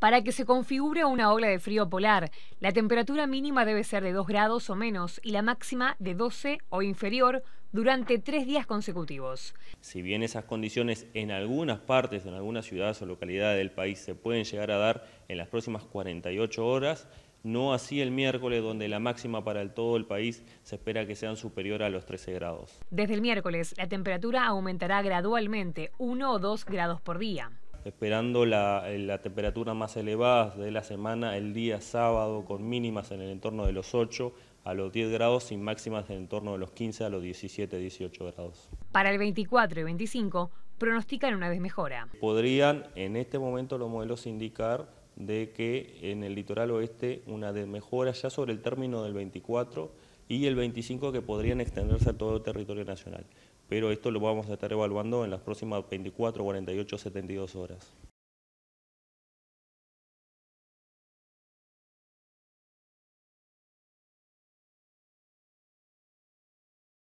Para que se configure una ola de frío polar, la temperatura mínima debe ser de 2 grados o menos y la máxima de 12 o inferior durante tres días consecutivos. Si bien esas condiciones en algunas partes, en algunas ciudades o localidades del país se pueden llegar a dar en las próximas 48 horas, no así el miércoles, donde la máxima para el todo el país se espera que sean superior a los 13 grados. Desde el miércoles, la temperatura aumentará gradualmente 1 o 2 grados por día esperando eh, la, temperatura más elevada de la semana el día sábado con mínimas en el entorno de los 8 a los 10 grados y máximas en el entorno de los 15 a los 17, 18 grados. Para el 24 y 25 pronostican una vez mejora. Podrían en este momento los modelos indicar de que en el litoral oeste una desmejora ya sobre el término del 24 y el 25 que podrían extenderse a todo el territorio nacional pero esto lo vamos a estar evaluando en las próximas 24, 48, 72 horas.